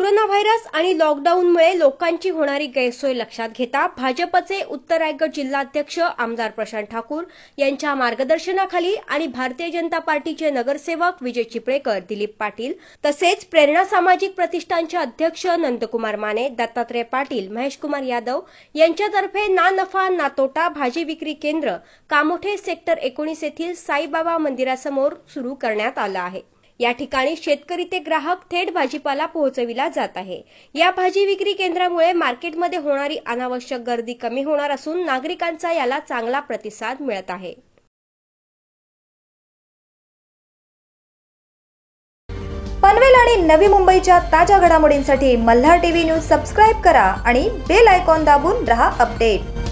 corona virus आणि लॉकडाऊनमुळे लोकांची होणारी गैरसोय लक्षात घेता भाजपचे उत्तर रायगड जिल्हाध्यक्ष आमदार प्रशांत ठाकूर यांच्या मार्गदर्शनाखाली आणि भारतीय जनता पार्टीचे नगरसेवक विजय चिपळेकर दिलीप पाटील तसेच प्रेरणा सामाजिक प्रतिष्ठानचे अध्यक्ष नंदकुमार माने दत्तात्रय पाटील महेशकुमार यादव यांच्यातर्फे ना नफा ना तोटा भाजी विक्री केंद्र कामोठे सेक्टर एकोणीस येथील साईबाबा मंदिरासमोर सुरू करण्यात आलं आहे या ठिकाणी शेतकरी ते ग्राहक थेट भाजीपाला पोहोचविला जात आहे या भाजी विक्री केंद्रामुळे मार्केटमध्ये होणारी अनावश्यक गर्दी कमी होणार असून नागरिकांचा याला चांगला प्रतिसाद मिळत आहे पनवेल आणि नवी मुंबईच्या ताज्या घडामोडींसाठी मल्हार टीव्ही न्यूज सबस्क्राईब करा आणि बेल आयकॉन दाबून रहा अपडेट